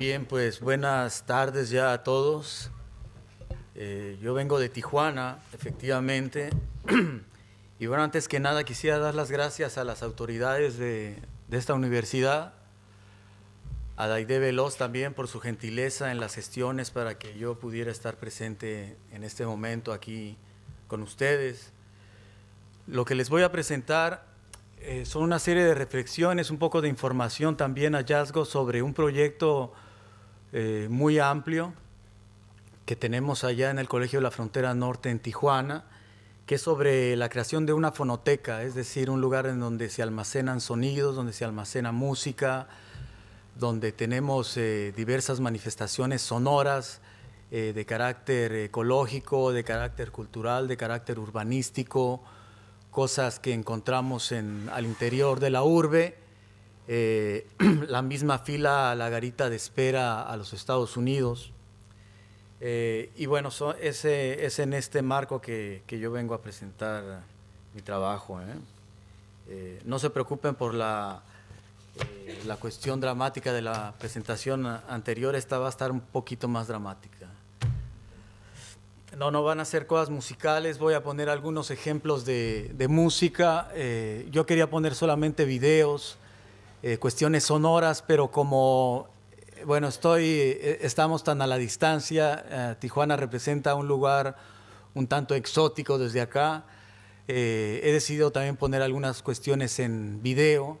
Bien, pues buenas tardes ya a todos. Eh, yo vengo de Tijuana, efectivamente. y bueno, antes que nada quisiera dar las gracias a las autoridades de, esta universidad, a Daide Veloz también por su gentileza en las gestiones para que yo pudiera estar presente en este momento aquí con ustedes. Lo que les voy a presentar eh, son una serie de reflexiones, un poco de información también, hallazgos sobre un proyecto eh, muy amplio que tenemos allá en el Colegio de la Frontera Norte en Tijuana, que es sobre la creación de una fonoteca, es decir, un lugar en donde se almacenan sonidos, donde se almacena música, donde tenemos eh, diversas manifestaciones sonoras eh, de carácter ecológico, de carácter cultural, de carácter urbanístico, cosas que encontramos en, al interior de la urbe eh, la misma fila a la garita de espera a los Estados Unidos. Eh, y bueno, es en este marco que, yo vengo a presentar mi trabajo. ¿eh? no se preocupen por la, la cuestión dramática de la presentación anterior, esta va a estar un poquito más dramática. No, no van a ser cosas musicales, voy a poner algunos ejemplos de, música. yo quería poner solamente videos eh, cuestiones sonoras, pero como, eh, bueno, estoy, eh, estamos tan a la distancia, Tijuana representa un lugar un tanto exótico desde acá, he decidido también poner algunas cuestiones en video,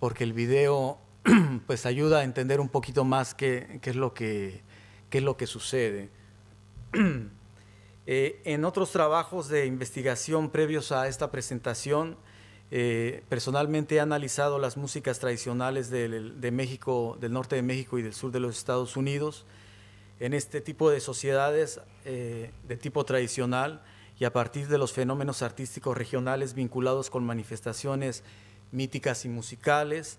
porque el video pues ayuda a entender un poquito más qué, qué es, lo que, qué es lo que sucede. en otros trabajos de investigación previos a esta presentación, eh, personalmente he analizado las músicas tradicionales del, de México, del norte de México y del sur de los Estados Unidos en este tipo de sociedades eh, de tipo tradicional y a partir de los fenómenos artísticos regionales vinculados con manifestaciones míticas y musicales.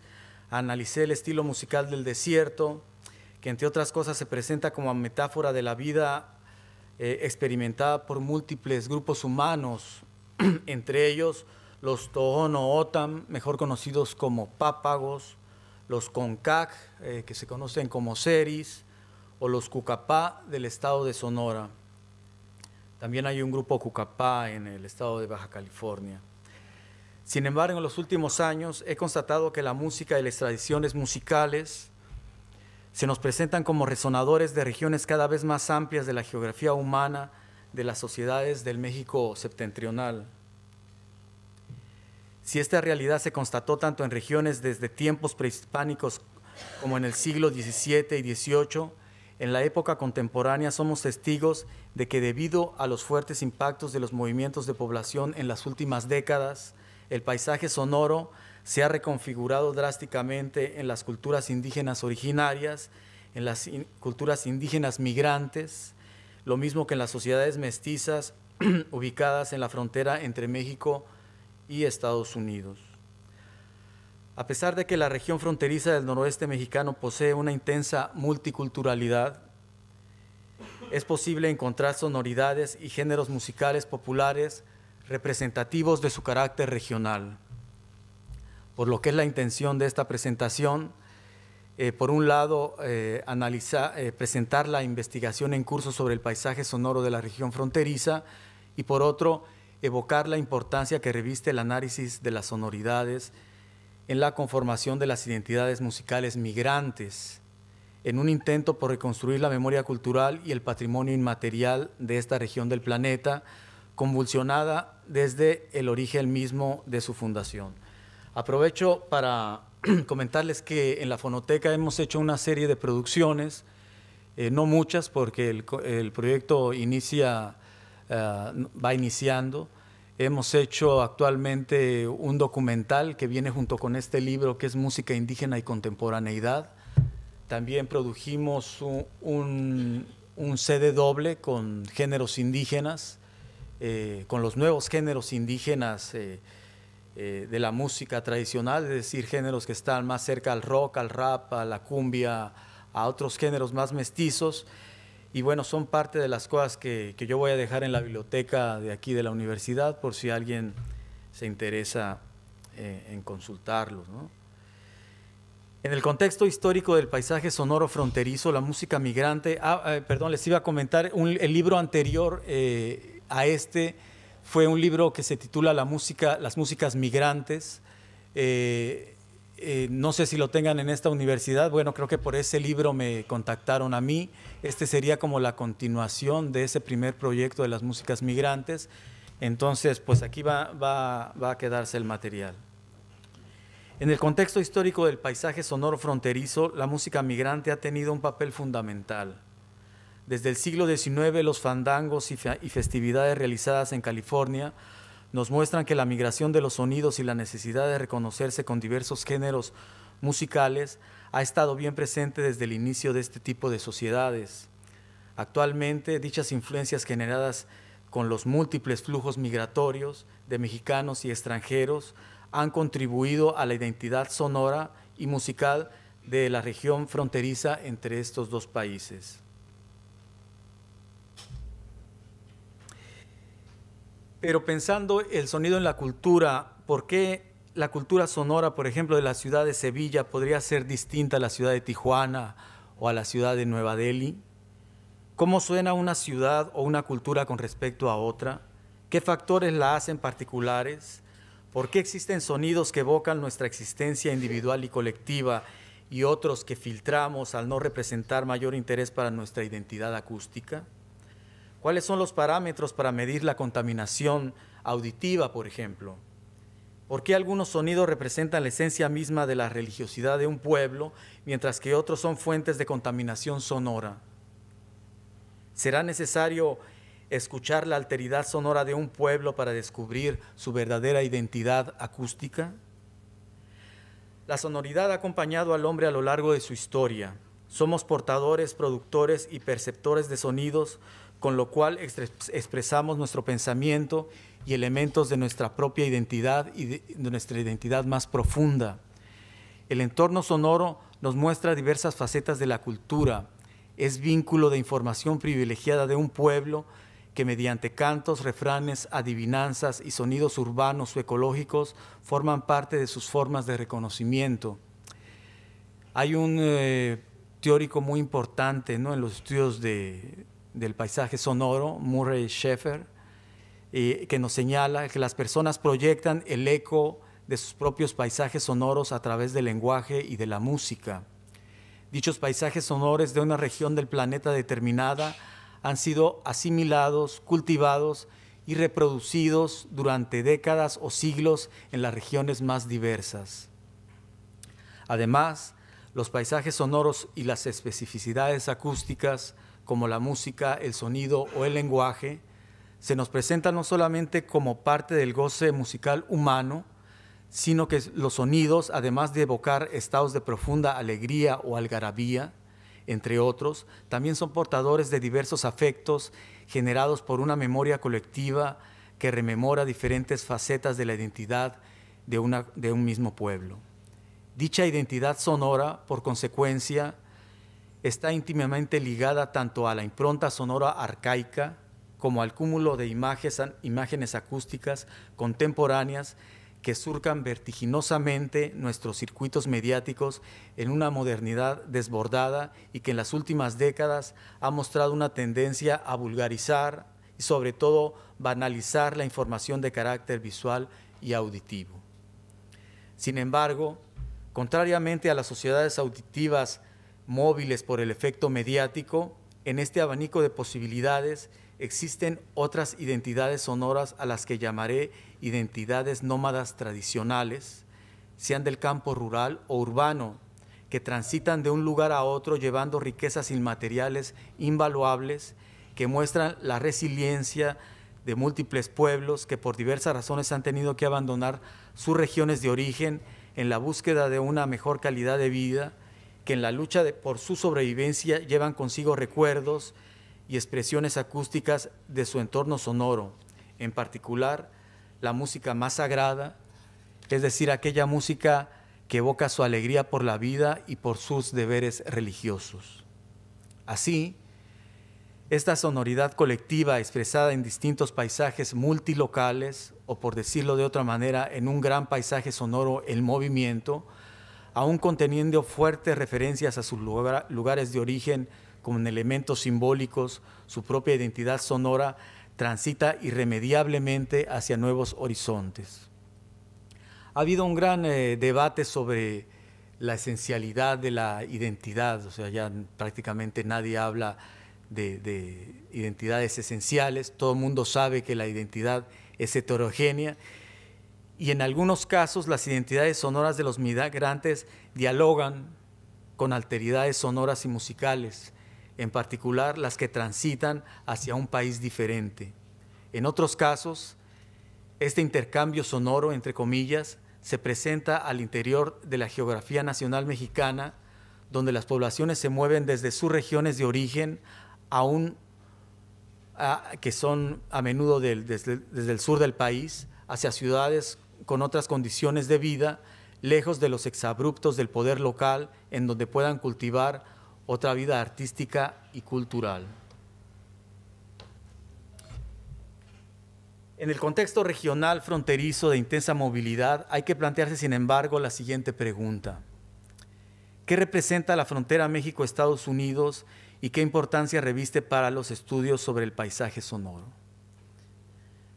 Analicé el estilo musical del desierto, que entre otras cosas se presenta como metáfora de la vida eh, experimentada por múltiples grupos humanos, entre ellos los Tohono Otam, mejor conocidos como pápagos, los Concac, eh, que se conocen como seris o los Cucapá del estado de Sonora. También hay un grupo Cucapá en el estado de Baja California. Sin embargo, en los últimos años he constatado que la música y las tradiciones musicales se nos presentan como resonadores de regiones cada vez más amplias de la geografía humana de las sociedades del México septentrional. Si esta realidad se constató tanto en regiones desde tiempos prehispánicos como en el siglo XVII y XVIII, en la época contemporánea somos testigos de que debido a los fuertes impactos de los movimientos de población en las últimas décadas, el paisaje sonoro se ha reconfigurado drásticamente en las culturas indígenas originarias, en las culturas indígenas migrantes, lo mismo que en las sociedades mestizas ubicadas en la frontera entre México y Estados Unidos. A pesar de que la región fronteriza del noroeste mexicano posee una intensa multiculturalidad, es posible encontrar sonoridades y géneros musicales populares representativos de su carácter regional. Por lo que es la intención de esta presentación, eh, por un lado, eh, analizar, eh, presentar la investigación en curso sobre el paisaje sonoro de la región fronteriza y por otro, evocar la importancia que reviste el análisis de las sonoridades en la conformación de las identidades musicales migrantes, en un intento por reconstruir la memoria cultural y el patrimonio inmaterial de esta región del planeta, convulsionada desde el origen mismo de su fundación. Aprovecho para comentarles que en la Fonoteca hemos hecho una serie de producciones, eh, no muchas porque el, proyecto inicia, eh, va iniciando, Hemos hecho actualmente un documental que viene junto con este libro que es Música Indígena y Contemporaneidad. También produjimos un, CD doble con géneros indígenas, eh, con los nuevos géneros indígenas eh, eh, de la música tradicional, es decir, géneros que están más cerca al rock, al rap, a la cumbia, a otros géneros más mestizos y bueno, son parte de las cosas que, yo voy a dejar en la biblioteca de aquí de la universidad por si alguien se interesa eh, en consultarlos. En el contexto histórico del paisaje sonoro fronterizo, la música migrante, ah, ah, perdón, les iba a comentar, el libro anterior eh, a este fue un libro que se titula la música, Las músicas migrantes. Eh, eh, no sé si lo tengan en esta universidad, bueno, creo que por ese libro me contactaron a mí. Este sería como la continuación de ese primer proyecto de las músicas migrantes. Entonces, pues aquí va, va, a quedarse el material. En el contexto histórico del paisaje sonoro fronterizo, la música migrante ha tenido un papel fundamental. Desde el siglo XIX, los fandangos y festividades realizadas en California nos muestran que la migración de los sonidos y la necesidad de reconocerse con diversos géneros musicales ha estado bien presente desde el inicio de este tipo de sociedades. Actualmente, dichas influencias generadas con los múltiples flujos migratorios de mexicanos y extranjeros han contribuido a la identidad sonora y musical de la región fronteriza entre estos dos países. Pero pensando el sonido en la cultura, ¿por qué la cultura sonora, por ejemplo, de la ciudad de Sevilla podría ser distinta a la ciudad de Tijuana o a la ciudad de Nueva Delhi? ¿Cómo suena una ciudad o una cultura con respecto a otra? ¿Qué factores la hacen particulares? ¿Por qué existen sonidos que evocan nuestra existencia individual y colectiva y otros que filtramos al no representar mayor interés para nuestra identidad acústica? ¿Cuáles son los parámetros para medir la contaminación auditiva, por ejemplo? ¿Por qué algunos sonidos representan la esencia misma de la religiosidad de un pueblo, mientras que otros son fuentes de contaminación sonora? ¿Será necesario escuchar la alteridad sonora de un pueblo para descubrir su verdadera identidad acústica? La sonoridad ha acompañado al hombre a lo largo de su historia. Somos portadores, productores y perceptores de sonidos con lo cual expresamos nuestro pensamiento y elementos de nuestra propia identidad y de nuestra identidad más profunda. El entorno sonoro nos muestra diversas facetas de la cultura. Es vínculo de información privilegiada de un pueblo que mediante cantos, refranes, adivinanzas y sonidos urbanos o ecológicos forman parte de sus formas de reconocimiento. Hay un eh, teórico muy importante ¿no? en los estudios de, del paisaje sonoro, Murray Sheffer, eh, que nos señala que las personas proyectan el eco de sus propios paisajes sonoros a través del lenguaje y de la música. Dichos paisajes sonores de una región del planeta determinada han sido asimilados, cultivados y reproducidos durante décadas o siglos en las regiones más diversas. Además, los paisajes sonoros y las especificidades acústicas como la música, el sonido o el lenguaje, se nos presenta no solamente como parte del goce musical humano, sino que los sonidos, además de evocar estados de profunda alegría o algarabía, entre otros, también son portadores de diversos afectos generados por una memoria colectiva que rememora diferentes facetas de la identidad de, de un mismo pueblo. Dicha identidad sonora, por consecuencia, está íntimamente ligada tanto a la impronta sonora arcaica como al cúmulo de imágenes, imágenes acústicas contemporáneas que surcan vertiginosamente nuestros circuitos mediáticos en una modernidad desbordada y que en las últimas décadas ha mostrado una tendencia a vulgarizar y sobre todo banalizar la información de carácter visual y auditivo. Sin embargo, contrariamente a las sociedades auditivas móviles por el efecto mediático, en este abanico de posibilidades existen otras identidades sonoras a las que llamaré identidades nómadas tradicionales, sean del campo rural o urbano, que transitan de un lugar a otro llevando riquezas inmateriales invaluables que muestran la resiliencia de múltiples pueblos que por diversas razones han tenido que abandonar sus regiones de origen en la búsqueda de una mejor calidad de vida que en la lucha por su sobrevivencia llevan consigo recuerdos y expresiones acústicas de su entorno sonoro, en particular la música más sagrada, es decir, aquella música que evoca su alegría por la vida y por sus deberes religiosos. Así, esta sonoridad colectiva expresada en distintos paisajes multilocales, o por decirlo de otra manera, en un gran paisaje sonoro, el movimiento, aún conteniendo fuertes referencias a sus lugares de origen con elementos simbólicos, su propia identidad sonora transita irremediablemente hacia nuevos horizontes. Ha habido un gran eh, debate sobre la esencialidad de la identidad, o sea, ya prácticamente nadie habla de, de identidades esenciales, todo el mundo sabe que la identidad es heterogénea y en algunos casos las identidades sonoras de los migrantes dialogan con alteridades sonoras y musicales, en particular las que transitan hacia un país diferente. En otros casos, este intercambio sonoro, entre comillas, se presenta al interior de la geografía nacional mexicana, donde las poblaciones se mueven desde sus regiones de origen a que son a menudo desde, desde el sur del país hacia ciudades con otras condiciones de vida, lejos de los exabruptos del poder local, en donde puedan cultivar otra vida artística y cultural. En el contexto regional fronterizo de intensa movilidad, hay que plantearse, sin embargo, la siguiente pregunta. ¿Qué representa la frontera México-Estados Unidos y qué importancia reviste para los estudios sobre el paisaje sonoro?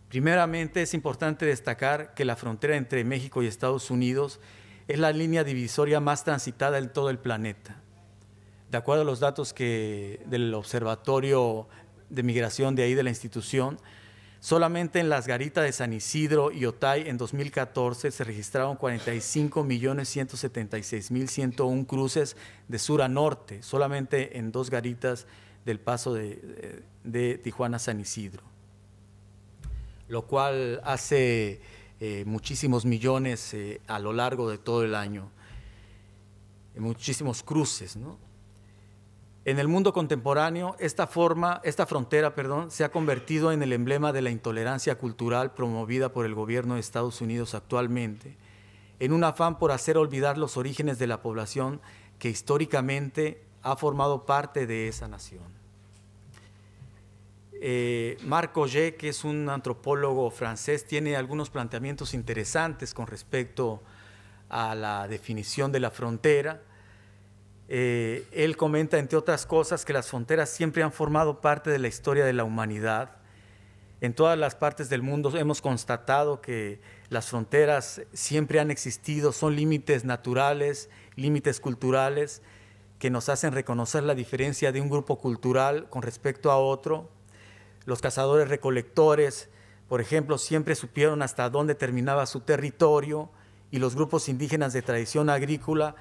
Primeramente es importante destacar que la frontera entre México y Estados Unidos es la línea divisoria más transitada en todo el planeta. De acuerdo a los datos del Observatorio de Migración de ahí de la institución, solamente en las garitas de San Isidro y Otay en 2014 se registraron 45.176.101 cruces de sur a norte, solamente en dos garitas del paso de, de Tijuana San Isidro lo cual hace eh, muchísimos millones eh, a lo largo de todo el año, muchísimos cruces. En el mundo contemporáneo, esta, forma, esta frontera perdón, se ha convertido en el emblema de la intolerancia cultural promovida por el gobierno de Estados Unidos actualmente, en un afán por hacer olvidar los orígenes de la población que históricamente ha formado parte de esa nación. Marco eh, Marc que es un antropólogo francés, tiene algunos planteamientos interesantes con respecto a la definición de la frontera. Eh, él comenta, entre otras cosas, que las fronteras siempre han formado parte de la historia de la humanidad. En todas las partes del mundo hemos constatado que las fronteras siempre han existido, son límites naturales, límites culturales, que nos hacen reconocer la diferencia de un grupo cultural con respecto a otro los cazadores recolectores, por ejemplo, siempre supieron hasta dónde terminaba su territorio y los grupos indígenas de tradición agrícola,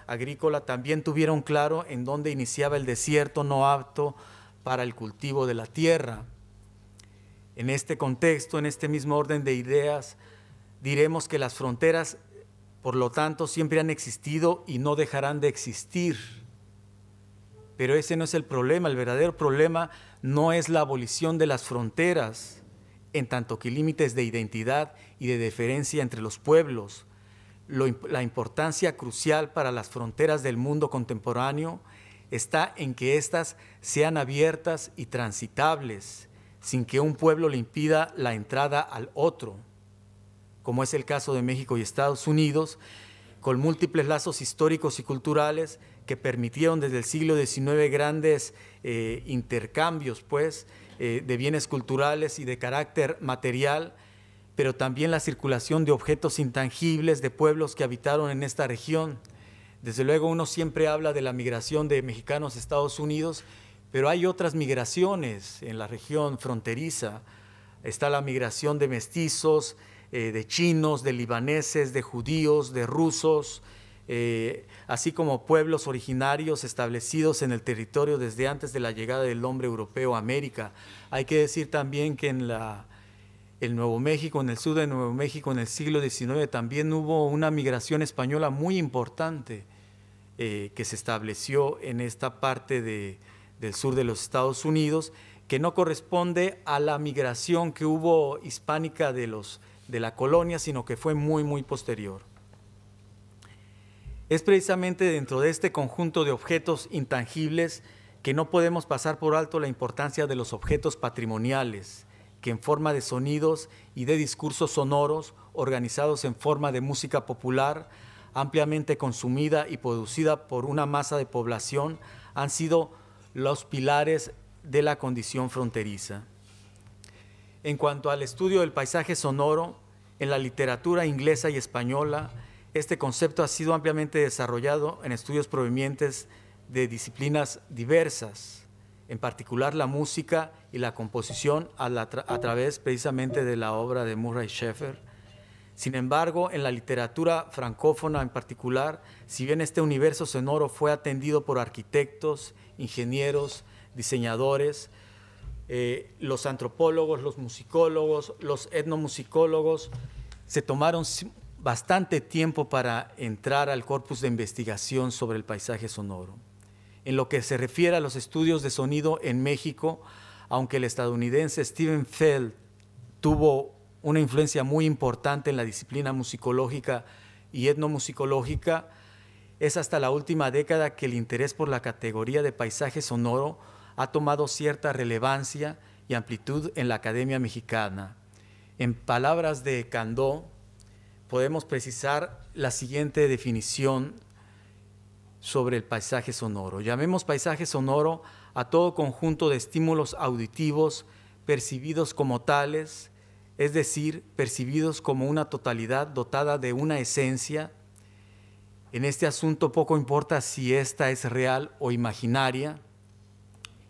también tuvieron claro en dónde iniciaba el desierto no apto para el cultivo de la tierra. En este contexto, en este mismo orden de ideas, diremos que las fronteras, por lo tanto, siempre han existido y no dejarán de existir. Pero ese no es el problema, el verdadero problema no es la abolición de las fronteras, en tanto que límites de identidad y de diferencia entre los pueblos. la importancia crucial para las fronteras del mundo contemporáneo está en que éstas sean abiertas y transitables, sin que un pueblo le impida la entrada al otro, como es el caso de México y Estados Unidos, con múltiples lazos históricos y culturales que permitieron desde el siglo XIX grandes eh, intercambios, pues, eh, de bienes culturales y de carácter material, pero también la circulación de objetos intangibles de pueblos que habitaron en esta región. Desde luego uno siempre habla de la migración de mexicanos a Estados Unidos, pero hay otras migraciones en la región fronteriza. Está la migración de mestizos, eh, de chinos, de libaneses, de judíos, de rusos, eh, así como pueblos originarios establecidos en el territorio desde antes de la llegada del hombre europeo a América. Hay que decir también que en el Nuevo México, en el sur de Nuevo México, en el siglo XIX, también hubo una migración española muy importante eh, que se estableció en esta parte del sur de los Estados Unidos, que no corresponde a la migración que hubo hispánica de la colonia, sino que fue muy, muy posterior. Es precisamente dentro de este conjunto de objetos intangibles que no podemos pasar por alto la importancia de los objetos patrimoniales, que en forma de sonidos y de discursos sonoros organizados en forma de música popular, ampliamente consumida y producida por una masa de población, han sido los pilares de la condición fronteriza. En cuanto al estudio del paisaje sonoro, en la literatura inglesa y española, este concepto ha sido ampliamente desarrollado en estudios provenientes de disciplinas diversas, en particular la música y la composición a, través precisamente de la obra de Murray Schaeffer. Sin embargo, en la literatura francófona en particular, si bien este universo sonoro fue atendido por arquitectos, ingenieros, diseñadores, eh, los antropólogos, los musicólogos, los etnomusicólogos, se tomaron bastante tiempo para entrar al corpus de investigación sobre el paisaje sonoro. En lo que se refiere a los estudios de sonido en México, aunque el estadounidense Steven Feld tuvo una influencia muy importante en la disciplina musicológica y etnomusicológica, es hasta la última década que el interés por la categoría de paisaje sonoro ha tomado cierta relevancia y amplitud en la Academia Mexicana. En palabras de Candó, podemos precisar la siguiente definición sobre el paisaje sonoro. Llamemos paisaje sonoro a todo conjunto de estímulos auditivos percibidos como tales, es decir, percibidos como una totalidad dotada de una esencia. En este asunto poco importa si ésta es real o imaginaria,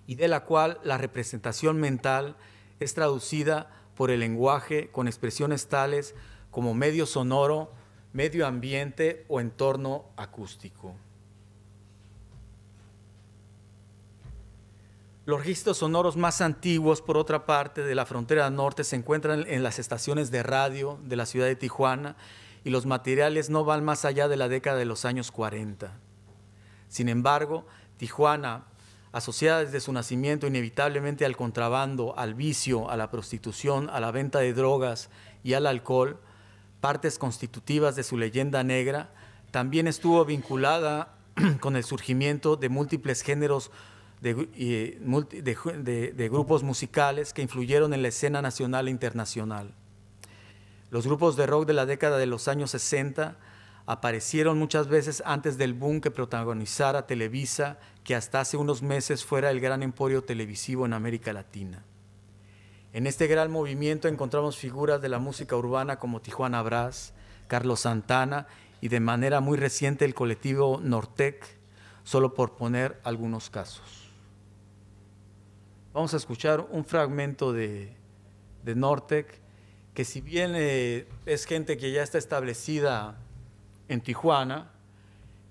y de la cual la representación mental es traducida por el lenguaje con expresiones tales como medio sonoro, medio ambiente o entorno acústico. Los registros sonoros más antiguos, por otra parte, de la frontera norte se encuentran en las estaciones de radio de la ciudad de Tijuana y los materiales no van más allá de la década de los años 40. Sin embargo, Tijuana, asociada desde su nacimiento inevitablemente al contrabando, al vicio, a la prostitución, a la venta de drogas y al alcohol, partes constitutivas de su leyenda negra, también estuvo vinculada con el surgimiento de múltiples géneros eh, de, grupos musicales que influyeron en la escena nacional e internacional. Los grupos de rock de la década de los años 60 aparecieron muchas veces antes del boom que protagonizara Televisa, que hasta hace unos meses fuera el gran emporio televisivo en América Latina. En este gran movimiento encontramos figuras de la música urbana como Tijuana Brass, Carlos Santana y de manera muy reciente el colectivo Nortec, solo por poner algunos casos. Vamos a escuchar un fragmento de, Nortec, que si bien eh, es gente que ya está establecida en Tijuana,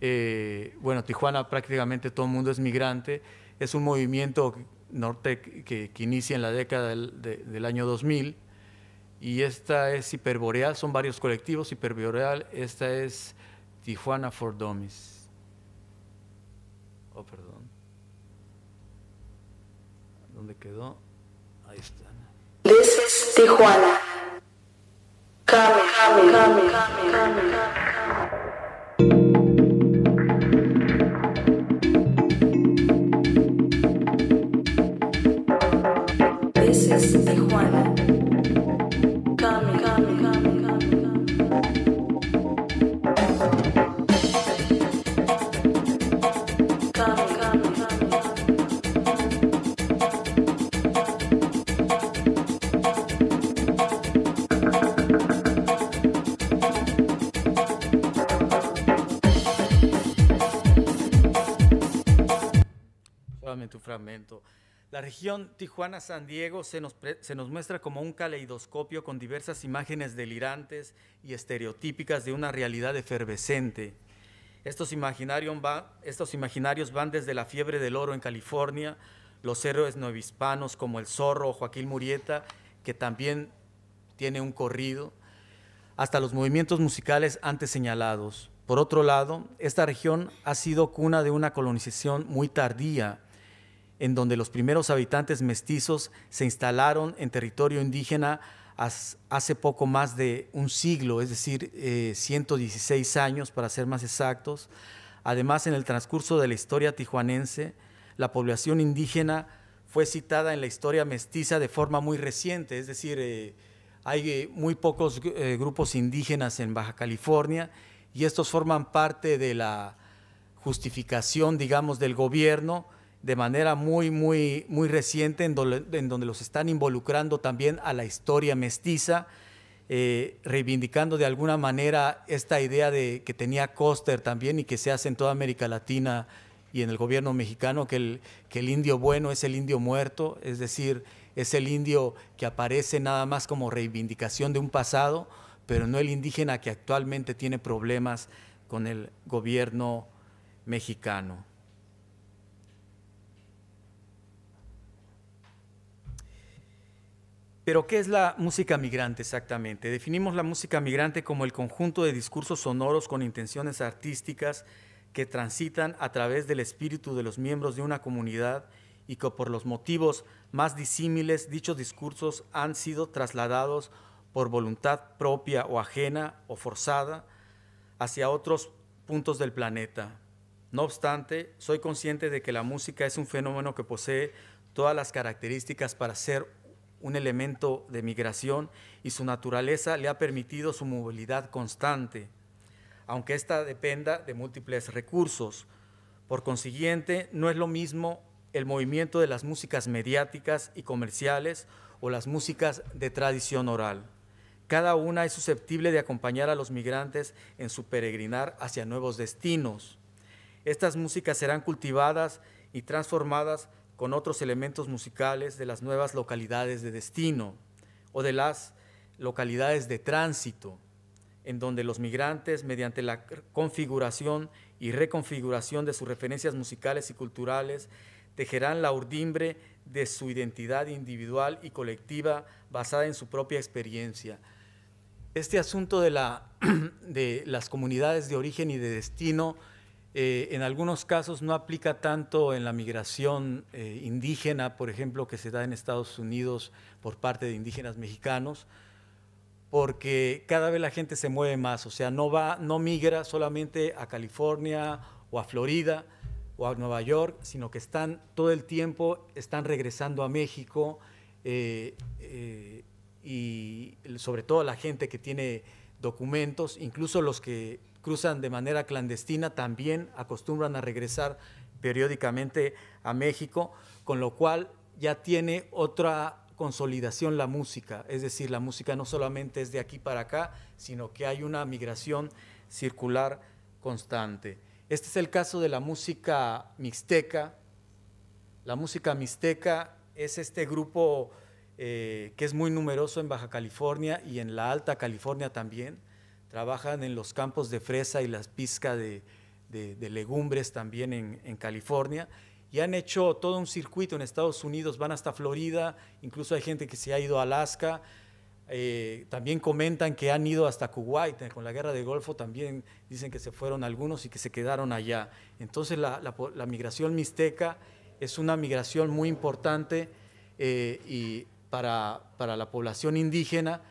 eh, bueno, Tijuana prácticamente todo el mundo es migrante, es un movimiento Norte que, inicia en la década del, año 2000 y esta es Hiperboreal, son varios colectivos, Hiperboreal, esta es Tijuana for Domis Oh, perdón. ¿Dónde quedó? Ahí está. This is Tijuana. Come, come, come, tu fragmento. La región Tijuana-San Diego se nos, se nos, muestra como un caleidoscopio con diversas imágenes delirantes y estereotípicas de una realidad efervescente. Estos, imaginarios van, estos imaginarios van desde la fiebre del oro en California, los héroes hispanos como el zorro o Joaquín Murieta, que también tiene un corrido, hasta los movimientos musicales antes señalados. Por otro lado, esta región ha sido cuna de una colonización muy tardía en donde los primeros habitantes mestizos se instalaron en territorio indígena hace poco más de un siglo, es decir, 116 eh, años para ser más exactos. Además, en el transcurso de la historia tijuanense, la población indígena fue citada en la historia mestiza de forma muy reciente, es decir, eh, hay eh, muy pocos grupos indígenas en Baja California y estos forman parte de la justificación, digamos, del gobierno de manera muy, muy, muy reciente, en donde, los están involucrando también a la historia mestiza, eh, reivindicando de alguna manera esta idea de que tenía Coster también y que se hace en toda América Latina y en el gobierno mexicano, que que el indio bueno es el indio muerto, es decir, es el indio que aparece nada más como reivindicación de un pasado, pero no el indígena que actualmente tiene problemas con el gobierno mexicano. Pero, ¿qué es la música migrante exactamente? Definimos la música migrante como el conjunto de discursos sonoros con intenciones artísticas que transitan a través del espíritu de los miembros de una comunidad y que por los motivos más disímiles dichos discursos han sido trasladados por voluntad propia o ajena o forzada hacia otros puntos del planeta. No obstante, soy consciente de que la música es un fenómeno que posee todas las características para ser un elemento de migración y su naturaleza le ha permitido su movilidad constante, aunque ésta dependa de múltiples recursos. Por consiguiente, no es lo mismo el movimiento de las músicas mediáticas y comerciales o las músicas de tradición oral. Cada una es susceptible de acompañar a los migrantes en su peregrinar hacia nuevos destinos. Estas músicas serán cultivadas y transformadas con otros elementos musicales de las nuevas localidades de destino o de las localidades de tránsito, en donde los migrantes, mediante la configuración y reconfiguración de sus referencias musicales y culturales, tejerán la urdimbre de su identidad individual y colectiva basada en su propia experiencia. Este asunto de, de las comunidades de origen y de destino eh, en algunos casos no aplica tanto en la migración eh, indígena, por ejemplo, que se da en Estados Unidos por parte de indígenas mexicanos, porque cada vez la gente se mueve más, o sea, no, va, no migra solamente a California o a Florida o a Nueva York, sino que están todo el tiempo, están regresando a México eh, y sobre todo la gente que tiene documentos, incluso los que cruzan de manera clandestina también acostumbran a regresar periódicamente a México, con lo cual ya tiene otra consolidación la música, es decir, la música no solamente es de aquí para acá, sino que hay una migración circular constante. Este es el caso de la música mixteca. La música mixteca es este grupo eh, que es muy numeroso en Baja California y en la Alta California también, trabajan en los campos de fresa y las pizcas de, legumbres también en, California. Y han hecho todo un circuito en Estados Unidos, van hasta Florida, incluso hay gente que se ha ido a Alaska. Eh, también comentan que han ido hasta Kuwait, eh, con la guerra del Golfo también dicen que se fueron algunos y que se quedaron allá. Entonces la, migración mixteca es una migración muy importante eh, para la población indígena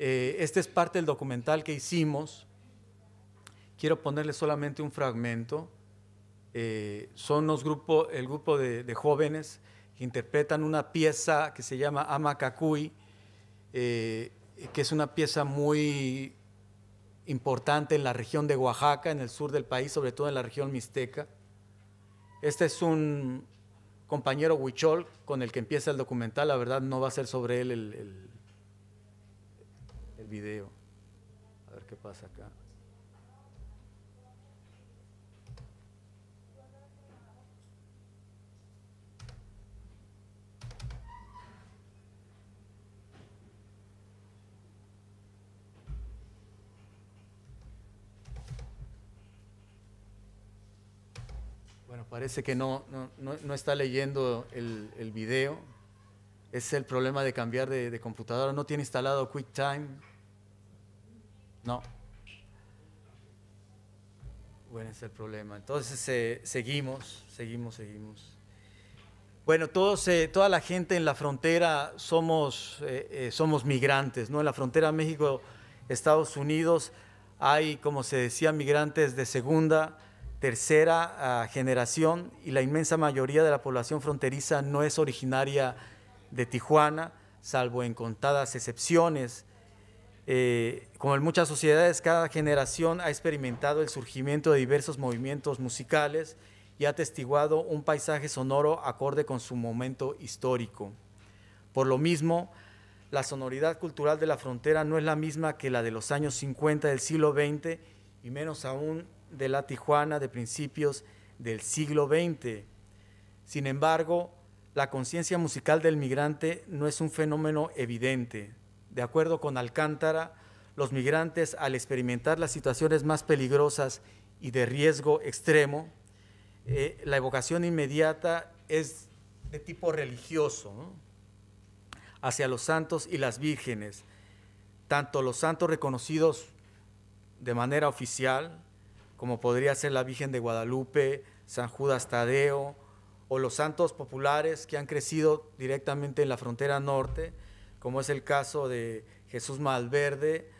eh, este es parte del documental que hicimos. Quiero ponerle solamente un fragmento. Eh, son los grupo, el grupo de, jóvenes que interpretan una pieza que se llama Amakakui, eh, que es una pieza muy importante en la región de Oaxaca, en el sur del país, sobre todo en la región mixteca. Este es un compañero huichol con el que empieza el documental, la verdad no va a ser sobre él el video. A ver qué pasa acá. Bueno, parece que no, está leyendo el, video. Es el problema de cambiar de, de computadora. No tiene instalado QuickTime. No. Bueno, es el problema. Entonces eh, seguimos, seguimos, seguimos. Bueno, todos, eh, toda la gente en la frontera somos, eh, somos migrantes, ¿no? En la frontera México-Estados Unidos hay, como se decía, migrantes de segunda, tercera ah, generación y la inmensa mayoría de la población fronteriza no es originaria de Tijuana, salvo en contadas excepciones. Eh, como en muchas sociedades, cada generación ha experimentado el surgimiento de diversos movimientos musicales y ha atestiguado un paisaje sonoro acorde con su momento histórico. Por lo mismo, la sonoridad cultural de la frontera no es la misma que la de los años 50 del siglo XX y menos aún de la Tijuana de principios del siglo XX. Sin embargo, la conciencia musical del migrante no es un fenómeno evidente, de acuerdo con Alcántara, los migrantes al experimentar las situaciones más peligrosas y de riesgo extremo, eh, la evocación inmediata es de tipo religioso, hacia los santos y las vírgenes, tanto los santos reconocidos de manera oficial, como podría ser la Virgen de Guadalupe, San Judas Tadeo, o los santos populares que han crecido directamente en la frontera norte, como es el caso de Jesús Malverde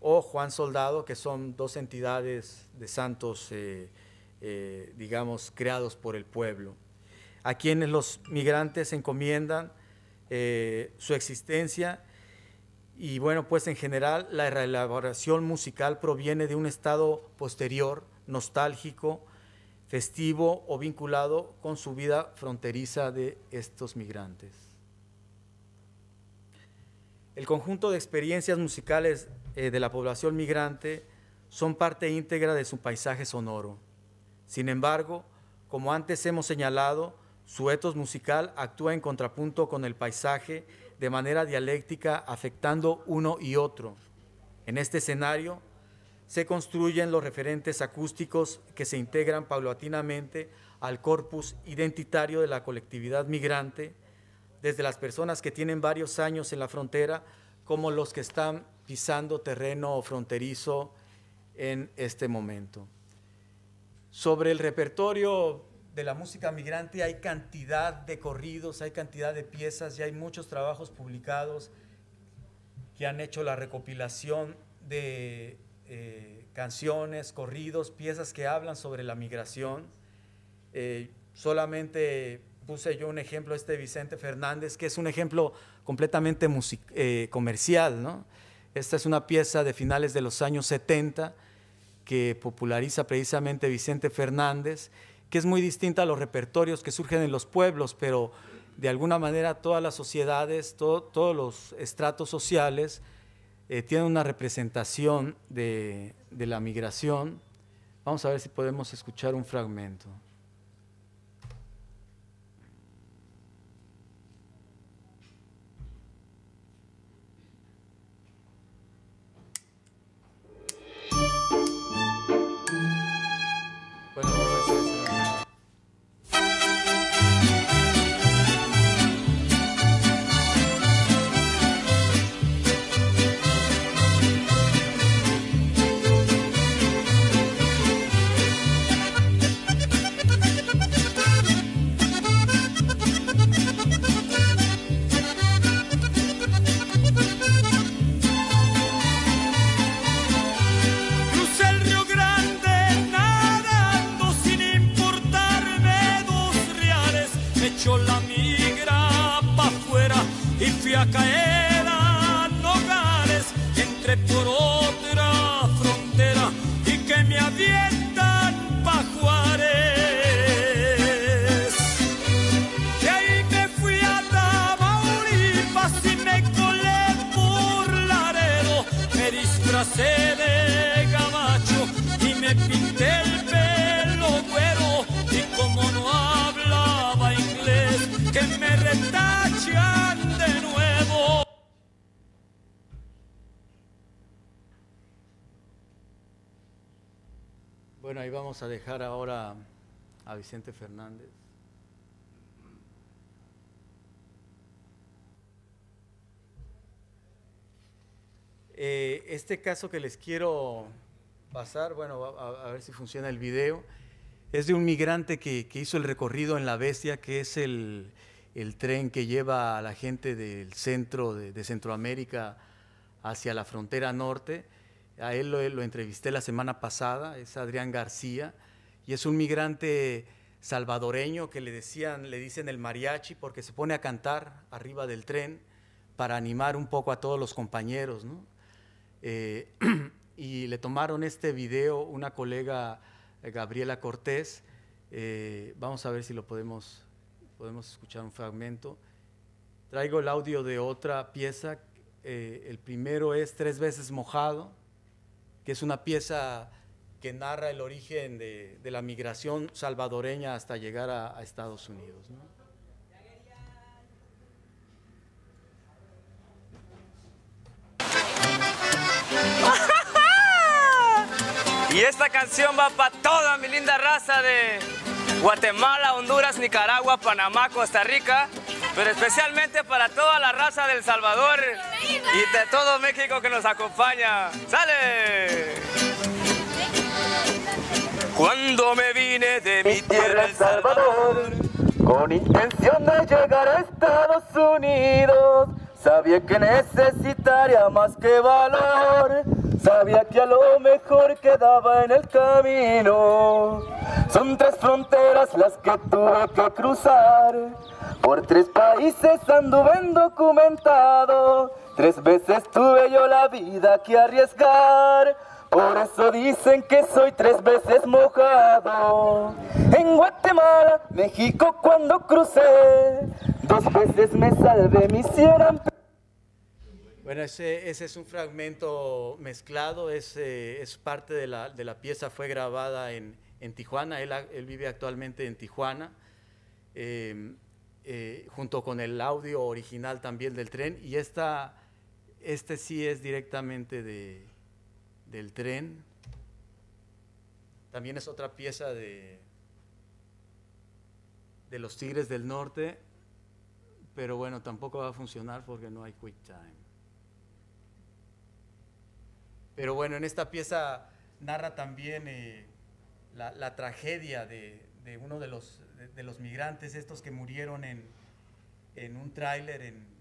o Juan Soldado, que son dos entidades de santos, eh, eh, digamos, creados por el pueblo, a quienes los migrantes encomiendan eh, su existencia. Y bueno, pues en general la elaboración musical proviene de un estado posterior, nostálgico, festivo o vinculado con su vida fronteriza de estos migrantes. El conjunto de experiencias musicales eh, de la población migrante son parte íntegra de su paisaje sonoro. Sin embargo, como antes hemos señalado, su etos musical actúa en contrapunto con el paisaje de manera dialéctica, afectando uno y otro. En este escenario, se construyen los referentes acústicos que se integran paulatinamente al corpus identitario de la colectividad migrante, desde las personas que tienen varios años en la frontera como los que están pisando terreno fronterizo en este momento. Sobre el repertorio de la música migrante hay cantidad de corridos, hay cantidad de piezas y hay muchos trabajos publicados que han hecho la recopilación de eh, canciones, corridos, piezas que hablan sobre la migración. Eh, solamente puse yo un ejemplo, este Vicente Fernández, que es un ejemplo completamente eh, comercial, Esta es una pieza de finales de los años 70 que populariza precisamente Vicente Fernández, que es muy distinta a los repertorios que surgen en los pueblos, pero de alguna manera todas las sociedades, todos los estratos sociales eh, tienen una representación de la migración. Vamos a ver si podemos escuchar un fragmento. ahora a Vicente Fernández. Eh, este caso que les quiero pasar, bueno, a, ver si funciona el video, es de un migrante que, hizo el recorrido en La Bestia, que es el, tren que lleva a la gente del centro, de, Centroamérica, hacia la frontera norte. A él lo, lo, entrevisté la semana pasada, es Adrián García y es un migrante salvadoreño que le decían, le dicen el mariachi porque se pone a cantar arriba del tren para animar un poco a todos los compañeros, eh, y le tomaron este video una colega, eh, Gabriela Cortés, eh, vamos a ver si lo podemos, podemos escuchar un fragmento. Traigo el audio de otra pieza, el primero es Tres veces mojado, que es una pieza que narra el origen de, la migración salvadoreña hasta llegar a, Estados Unidos. Y esta canción va para toda mi linda raza de Guatemala, Honduras, Nicaragua, Panamá, Costa Rica, pero especialmente para toda la raza del Salvador y de todo México que nos acompaña. ¡Sale! Cuando me vine de mi tierra El Salvador, con intención de llegar a Estados Unidos, sabía que necesitaría más que valor, sabía que a lo mejor quedaba en el camino. Son tres fronteras las que tuve que cruzar, por tres países anduve indocumentado, tres veces tuve yo la vida que arriesgar. Por eso dicen que soy tres veces mojado. En Guatemala, México cuando crucé, dos veces me salvé, me hicieron... Bueno, ese, ese es un fragmento mezclado, es, es parte de la, de la, pieza, fue grabada en, en Tijuana, él, él, vive actualmente en Tijuana, em, eh, junto con el audio original también del tren, y esta, este sí es directamente de, del tren. También es otra pieza de, de los Tigres del Norte, pero bueno, tampoco va a funcionar porque no hay Quick Time. Pero bueno, en esta pieza narra también eh, la, tragedia de, uno de los, migrantes, estos que murieron en, un tráiler, en,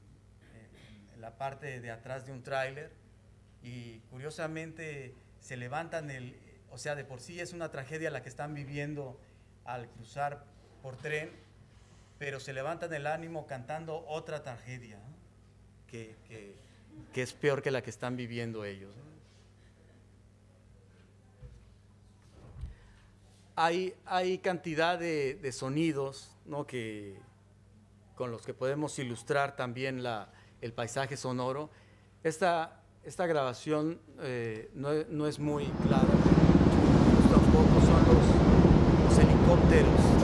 la parte de atrás de un tráiler y curiosamente se levantan el, o sea, de por sí es una tragedia la que están viviendo al cruzar por tren, pero se levantan el ánimo cantando otra tragedia, que, es peor que la que están viviendo ellos. Hay, cantidad de, sonidos ¿no? que, con los que podemos ilustrar también la, el paisaje sonoro esta grabación eh, no, es muy clara. los pues tampoco son los helicópteros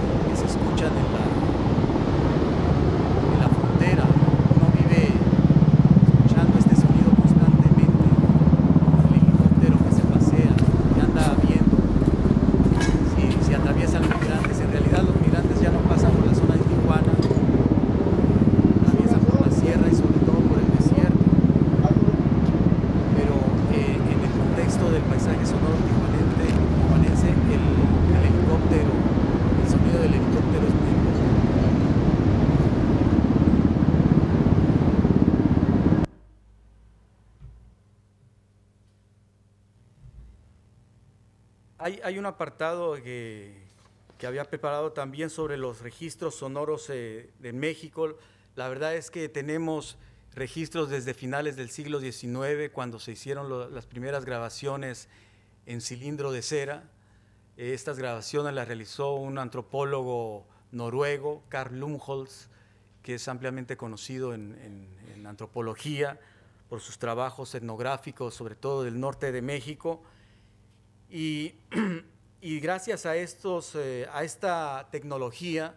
Hay, un apartado que, había preparado también sobre los registros sonoros eh, de México. La verdad es que tenemos registros desde finales del siglo XIX, cuando se hicieron las primeras grabaciones en cilindro de cera. estas grabaciones las realizó un antropólogo noruego, Carl Lumholtz, que es ampliamente conocido en antropología por sus trabajos etnográficos, sobre todo del norte de México. Y, gracias a, eh, a esta tecnología,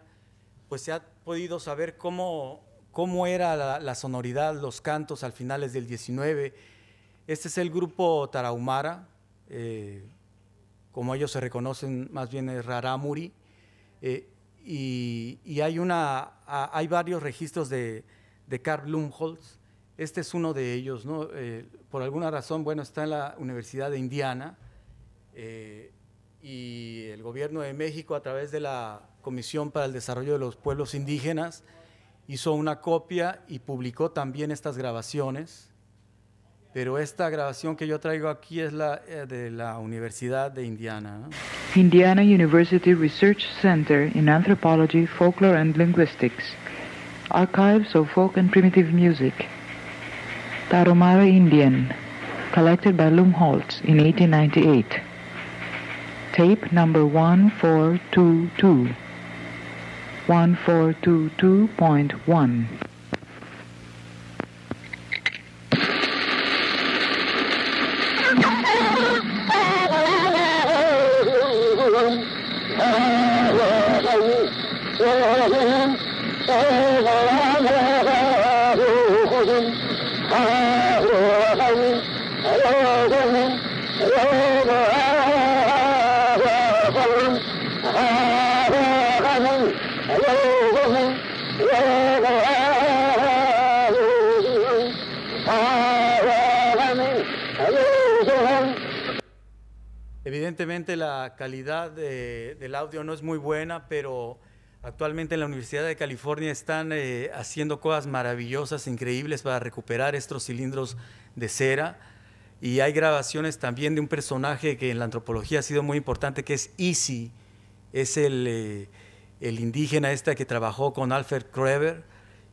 pues se ha podido saber cómo, era la, sonoridad, los cantos al finales del 19. Este es el grupo Tarahumara, eh, como ellos se reconocen, más bien es Raramuri, eh, y, hay, hay varios registros de, Carl Karl Este es uno de ellos, por alguna razón, bueno, está en la Universidad de Indiana, eh, y el gobierno de México a través de la Comisión para el Desarrollo de los Pueblos Indígenas hizo una copia y publicó también estas grabaciones, pero esta grabación que yo traigo aquí es la eh, de la Universidad de Indiana. Indiana University Research Center in Anthropology, Folklore and Linguistics, Archives of Folk and Primitive Music, Taromara Indian, collected by Holtz in 1898. tape number 1422. 1422.1. evidentemente la calidad del audio no es muy buena, pero actualmente en la Universidad de California están eh, haciendo cosas maravillosas, increíbles para recuperar estos cilindros de cera. Y hay grabaciones también de un personaje que en la antropología ha sido muy importante, que es Easy. Es el, eh, el indígena este que trabajó con Alfred Kreber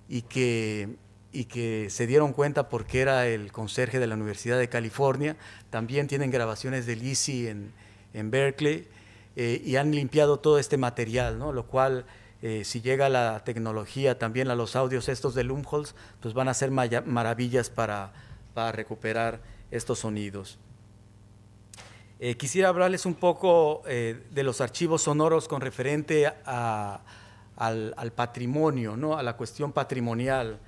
y que y que se dieron cuenta porque era el conserje de la Universidad de California. También tienen grabaciones del Easy en, en Berkeley, eh, y han limpiado todo este material, Lo cual, eh, si llega la tecnología también a los audios estos de Lumholz, pues van a ser maravillas para, recuperar estos sonidos. Eh, quisiera hablarles un poco de los archivos sonoros con referente al, patrimonio, a la cuestión patrimonial.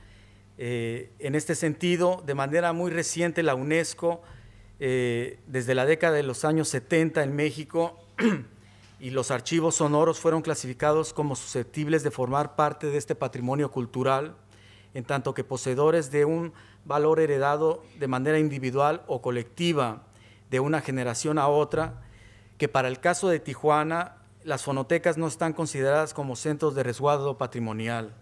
en este sentido, de manera muy reciente, la UNESCO eh, desde la década de los años 70 en México y los archivos sonoros fueron clasificados como susceptibles de formar parte de este patrimonio cultural, en tanto que poseedores de un valor heredado de manera individual o colectiva de una generación a otra, que para el caso de Tijuana las fonotecas no están consideradas como centros de resguardo patrimonial,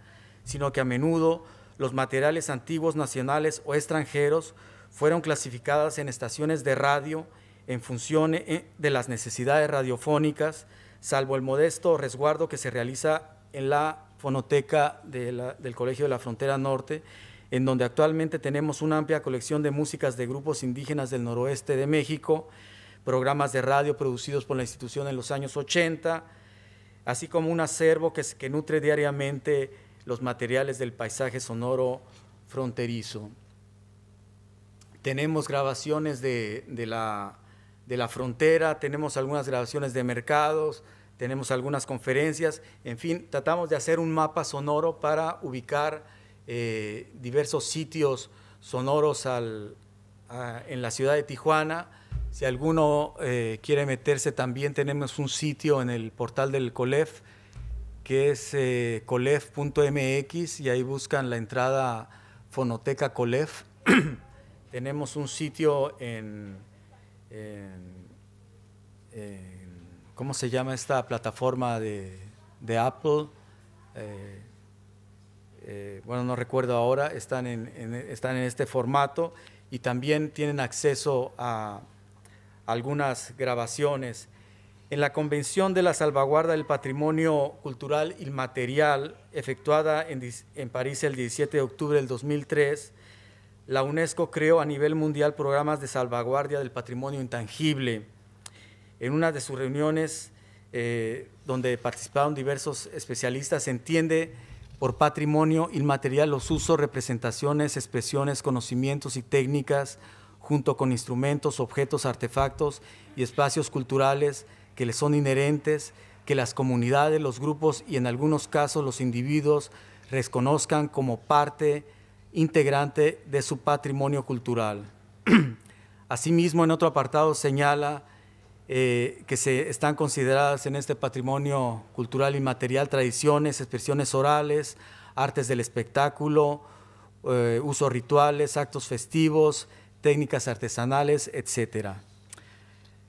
sino que a menudo los materiales antiguos nacionales o extranjeros fueron clasificadas en estaciones de radio en función eh, de las necesidades radiofónicas, salvo el modesto resguardo que se realiza en la fonoteca del Colegio de la Frontera Norte, en donde actualmente tenemos una amplia colección de músicas de grupos indígenas del noroeste de México, programas de radio producidos por la institución en los años 80, así como un acervo que nutre diariamente los materiales del paisaje sonoro fronterizo tenemos grabaciones de, la, frontera, tenemos algunas grabaciones de mercados, tenemos algunas conferencias, en fin, tratamos de hacer un mapa sonoro para ubicar eh, diversos sitios sonoros en la ciudad de Tijuana. Si alguno eh, quiere meterse también, tenemos un sitio en el portal del COLEF, que es eh, colef.mx, y ahí buscan la entrada Fonoteca COLEF. tenemos un sitio en, ¿cómo se llama esta plataforma de, Apple? Eh, eh, bueno, no recuerdo ahora, están en, están en este formato y también tienen acceso a algunas grabaciones. En la Convención de la Salvaguarda del Patrimonio Cultural y Material, efectuada en, en París el 17 de octubre del 2003, la UNESCO creó a nivel mundial programas de salvaguardia del patrimonio intangible. En una de sus reuniones, eh, donde participaron diversos especialistas, se entiende por patrimonio inmaterial los usos, representaciones, expresiones, conocimientos y técnicas, junto con instrumentos, objetos, artefactos y espacios culturales que les son inherentes, que las comunidades, los grupos y en algunos casos los individuos reconozcan como parte integrante de su patrimonio cultural. Asimismo, en otro apartado señala eh, que se están consideradas en este patrimonio cultural y material tradiciones, expresiones orales, artes del espectáculo, eh, usos rituales, actos festivos, técnicas artesanales, etc.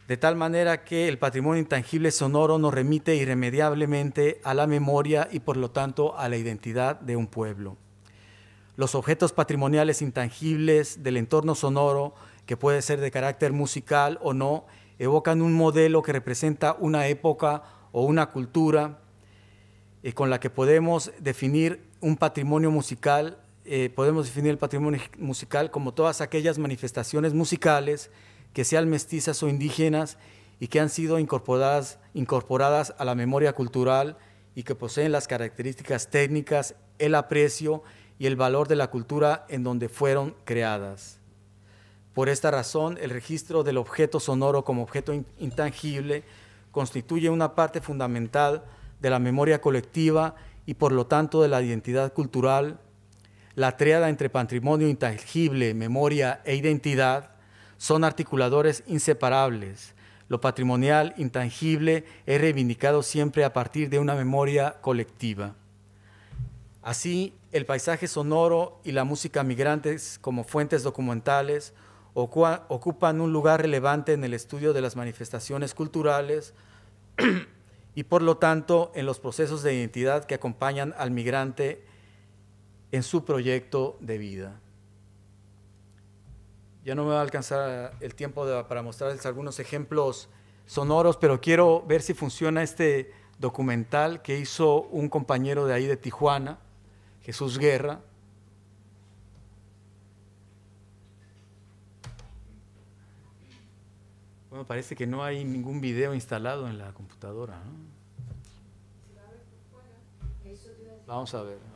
De tal manera que el patrimonio intangible sonoro nos remite irremediablemente a la memoria y por lo tanto a la identidad de un pueblo los objetos patrimoniales intangibles del entorno sonoro, que puede ser de carácter musical o no, evocan un modelo que representa una época o una cultura eh, con la que podemos definir un patrimonio musical, eh, podemos definir el patrimonio musical como todas aquellas manifestaciones musicales que sean mestizas o indígenas y que han sido incorporadas a la memoria cultural y que poseen las características técnicas, el aprecio y el valor de la cultura en donde fueron creadas. Por esta razón, el registro del objeto sonoro como objeto intangible constituye una parte fundamental de la memoria colectiva y por lo tanto de la identidad cultural. La triada entre patrimonio intangible, memoria e identidad son articuladores inseparables. Lo patrimonial intangible es reivindicado siempre a partir de una memoria colectiva. Así, el paisaje sonoro y la música migrantes como fuentes documentales ocupan un lugar relevante en el estudio de las manifestaciones culturales y por lo tanto en los procesos de identidad que acompañan al migrante en su proyecto de vida. Ya no me va a alcanzar el tiempo para mostrarles algunos ejemplos sonoros, pero quiero ver si funciona este documental que hizo un compañero de ahí de Tijuana Jesús Guerra. Bueno, parece que no hay ningún video instalado en la computadora. Vamos a ver.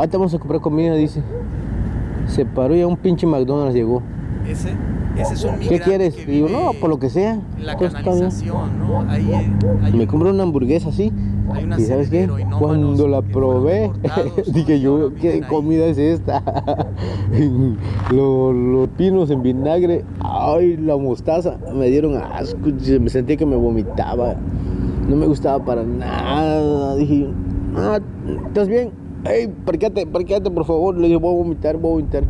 Ah, te vamos a comprar comida, dice. Se paró y a un pinche McDonald's llegó. Ese, ese es un ¿Qué quieres? Digo, no, por lo que sea. La canalización, ¿no? Ahí, eh, Me compré una hamburguesa así. ¿Y sabes qué? Cuando la probé, dije yo, ¿qué comida es esta? los, pinos en vinagre, ay, la mostaza, me dieron asco, me sentí que me vomitaba. No me gustaba para nada. Dije, ah, ¿estás bien? hey, qué te, por favor. Le dije, voy a vomitar, voy a vomitar.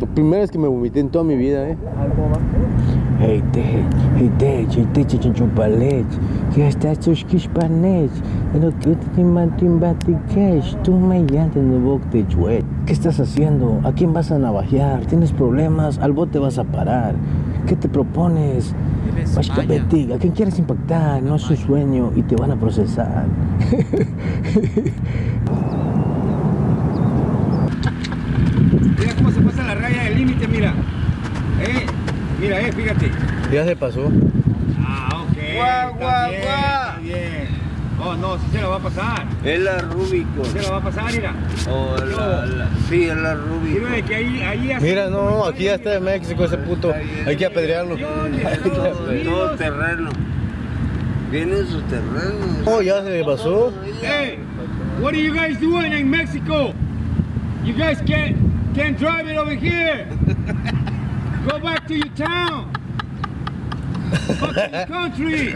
La primera vez que me vomité en toda mi vida, ¿eh? Hey, Tej, hey, te, hey, Tej, chinchupalech. Ya estás tus quishpanech. No quiero te mantembatiquesh. Tú me llantas en el bote, chuet. ¿Qué estás haciendo? ¿A quién vas a navajear? ¿Tienes problemas? ¿Al bote vas a parar? ¿Qué te propones? Básicamente, pues, ¿a quién quieres impactar? No es su sueño y te van a procesar. mira. Eh, mira, eh, fíjate. Ya se pasó. Ah, ok. Guau, guau, bien, guau. bien. Oh, no, sí se la va a pasar. Es la rubico. se la va a pasar, mira. Oh, la, sí, es la rubico. Mira, no, no, aquí ya está de México ese puto. Hay que apedrearlo. Todo, todo terreno. Vienen sus terrenos. Oh, ya se pasó. Hey, what are you guys doing in Mexico? You guys can't... Can't drive it over here. Go back to your town. Go your country.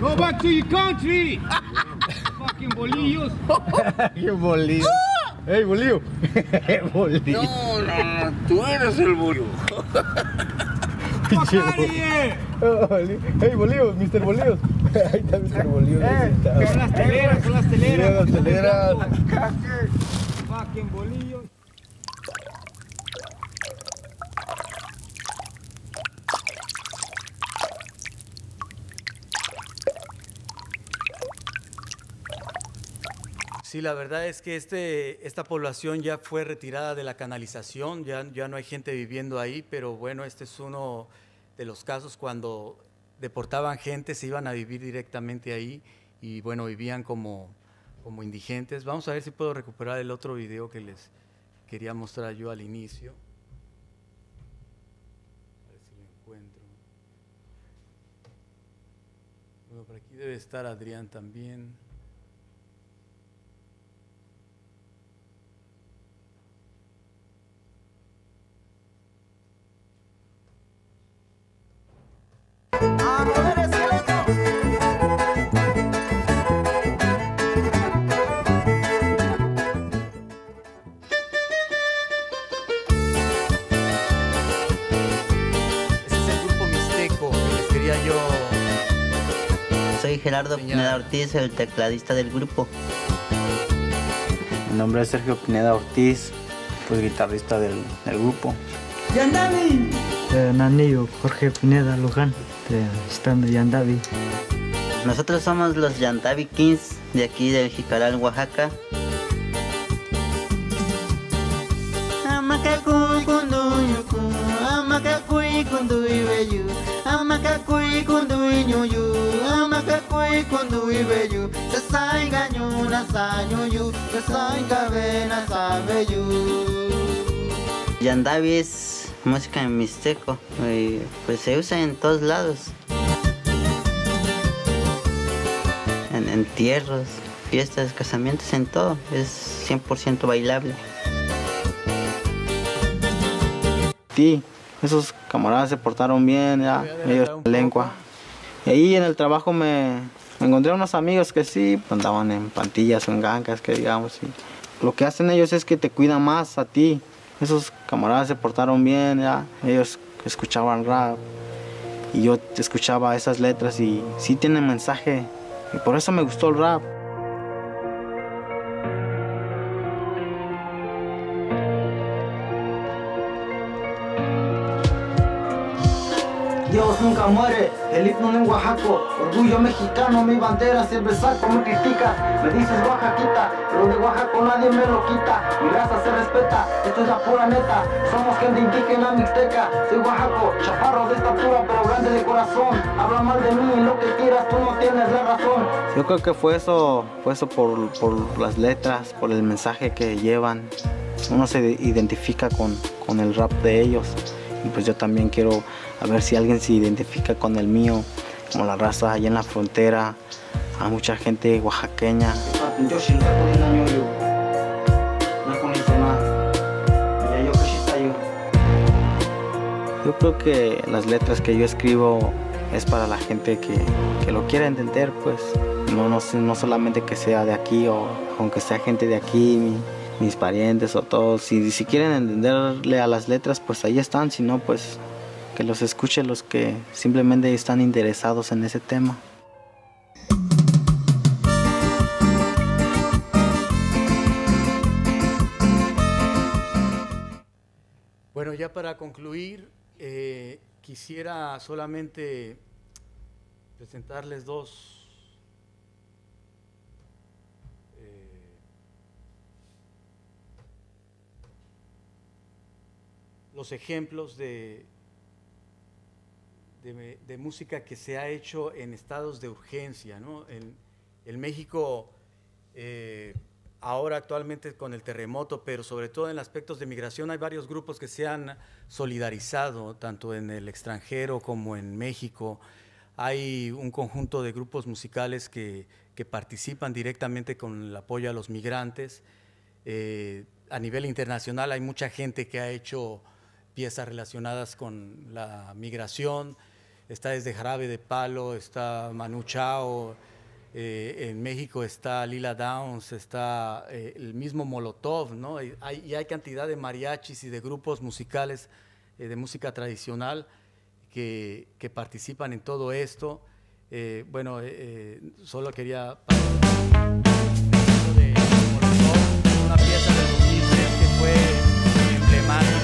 Go back to your country. Fucking bolillos. you bolillo. Hey, bolillo. bolillo. No, no, tú eres el bolillo. Oh, hey, Bolívar, Mr. Bolívar. Ahí está Mr. Bolívar. Son las teleras, son las teleras. Las teleras. Bolillo. Sí, la verdad es que este, esta población ya fue retirada de la canalización, ya, ya no hay gente viviendo ahí, pero bueno, este es uno de los casos cuando deportaban gente, se iban a vivir directamente ahí y bueno, vivían como, como indigentes. Vamos a ver si puedo recuperar el otro video que les quería mostrar yo al inicio. A ver si lo encuentro. Bueno, por aquí debe estar Adrián también. Gerardo Pineda Ortiz, el tecladista del grupo. Mi nombre es Sergio Pineda Ortiz, pues guitarrista del, grupo. ¡Yandavi! Nanillo, Jorge Pineda Luján, estando Yandavi. Nosotros somos los Yandavi Kings de aquí del Jicaral, Oaxaca. yo Yandavi es música en mixteco, pues se usa en todos lados. En entierros, fiestas, casamientos, en todo. Es 100% bailable. Sí, esos camaradas se portaron bien, ya, ellos lengua. Y ahí en el trabajo me, encontré unos amigos que sí, pues, andaban en pantillas o en gancas, que digamos. lo que hacen ellos es que te cuidan más a ti. Esos camaradas se portaron bien, ya. Ellos escuchaban rap y yo escuchaba esas letras y sí tienen mensaje. Y por eso me gustó el rap. Dios nunca muere, el himno de Oaxaco, orgullo mexicano, mi bandera siempre saco, me critica, me dices Oaxaquita, pero de Oaxaco nadie me lo quita, mi raza se respeta, esto es la pura neta, somos gente indígena mixteca, soy Oaxaco, chaparro de estatura pero grande de corazón, habla mal de mí, lo que quieras tú no tienes la razón. Yo creo que fue eso, fue eso por, por las letras, por el mensaje que llevan, uno se identifica con, con el rap de ellos, y pues yo también quiero a ver si alguien se identifica con el mío, como la raza allá en la frontera, a mucha gente oaxaqueña. Yo creo que las letras que yo escribo es para la gente que, lo quiera entender, pues. No, no, no, solamente que sea de aquí o aunque sea gente de aquí, mis parientes o todos. Si, si quieren entenderle a las letras, pues ahí están. Si no, pues los escuche los que simplemente están interesados en ese tema. Bueno, ya para concluir, eh, quisiera solamente presentarles dos eh, los ejemplos de de, música que se ha hecho en estados de urgencia. En, México, eh, ahora actualmente con el terremoto, pero sobre todo en aspectos de migración, hay varios grupos que se han solidarizado, tanto en el extranjero como en México. Hay un conjunto de grupos musicales que, participan directamente con el apoyo a los migrantes. Eh, a nivel internacional hay mucha gente que ha hecho piezas relacionadas con la migración está desde Jarabe de Palo, está Manu Chao, eh, en México está Lila Downs, está eh, el mismo Molotov, ¿no? Y hay, cantidad de mariachis y de grupos musicales eh, de música tradicional que, participan en todo esto. bueno, solo quería... De una pieza de 2003 que fue emblemática.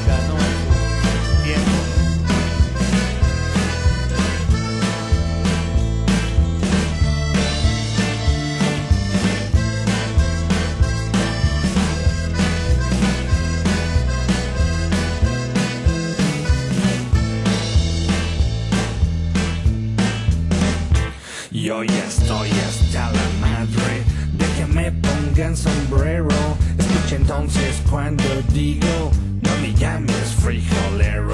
gran sombrero. Escucha entonces cuando digo, no me llames frijolero.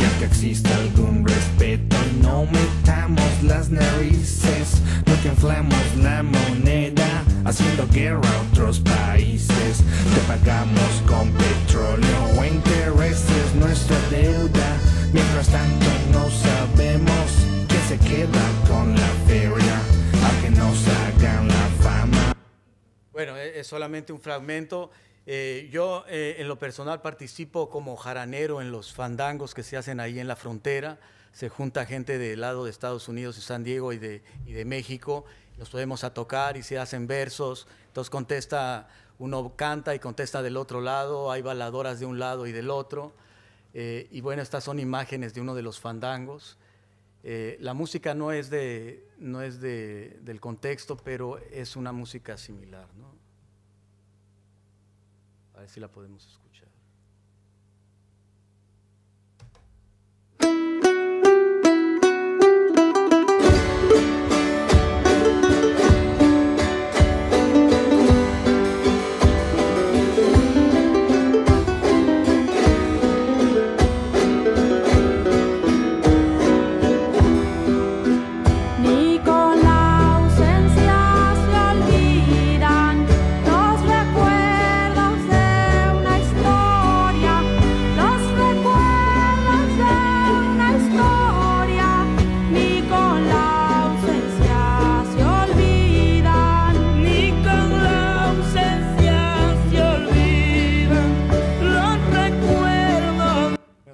Ya que exista algún respeto, no metamos las narices, no te inflamos la moneda, haciendo guerra a otros países. Te pagamos con petróleo o intereses nuestra deuda. Mientras tanto no sabemos que se queda con la feria, a que nos hagan bueno, e-, es solamente un fragmento. Eh, yo eh, en lo personal participo como jaranero en los fandangos que se hacen ahí en la frontera. Se junta gente del lado de Estados Unidos y San Diego y de, y de México. Los podemos a tocar y se hacen versos. Entonces contesta, uno canta y contesta del otro lado. Hay baladoras de un lado y del otro. Eh, y bueno, estas son imágenes de uno de los fandangos. Eh, la música no es, de, no es de, del contexto, pero es una música similar. ¿no? A ver si la podemos escuchar.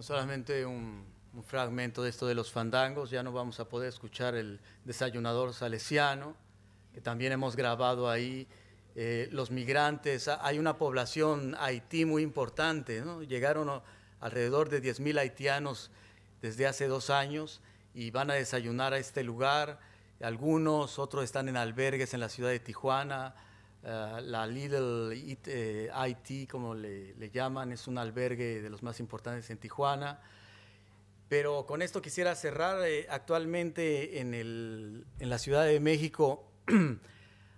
solamente un, fragmento de esto de los fandangos, ya no vamos a poder escuchar el desayunador salesiano, que también hemos grabado ahí. Eh, los migrantes, hay una población haití muy importante, llegaron alrededor de 10.000 haitianos desde hace dos años y van a desayunar a este lugar. Algunos, otros están en albergues en la ciudad de Tijuana, eh, la Little IT, eh, como le, llaman, es un albergue de los más importantes en Tijuana. Pero con esto quisiera cerrar. Eh, actualmente en, el, en, la Ciudad de México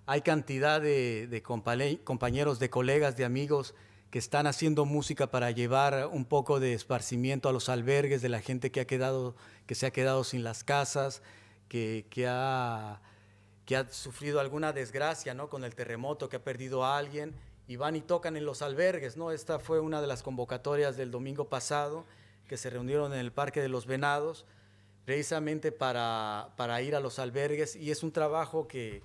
hay cantidad de, compañeros, de colegas, de amigos que están haciendo música para llevar un poco de esparcimiento a los albergues de la gente que, ha quedado, que se ha quedado sin las casas, que ha que ha sufrido alguna desgracia, ¿no? Con el terremoto, que ha perdido a alguien, y van y tocan en los albergues, ¿no? Esta fue una de las convocatorias del domingo pasado, que se reunieron en el Parque de los Venados, precisamente para, ir a los albergues, y es un trabajo que,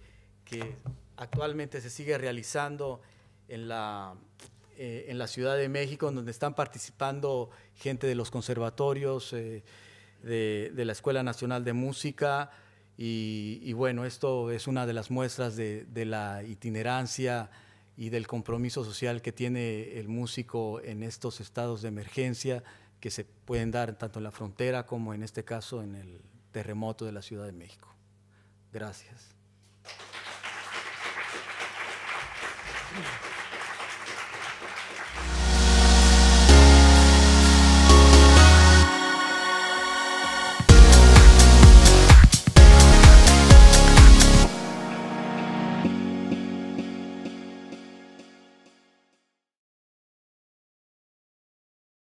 actualmente se sigue realizando en la, eh, Ciudad de México, donde están participando gente de los conservatorios, eh, de, de la Escuela Nacional de Música, y, bueno, esto es una de las muestras de, la itinerancia y del compromiso social que tiene el músico en estos estados de emergencia que se pueden dar tanto en la frontera como en este caso en el terremoto de la Ciudad de México. Gracias.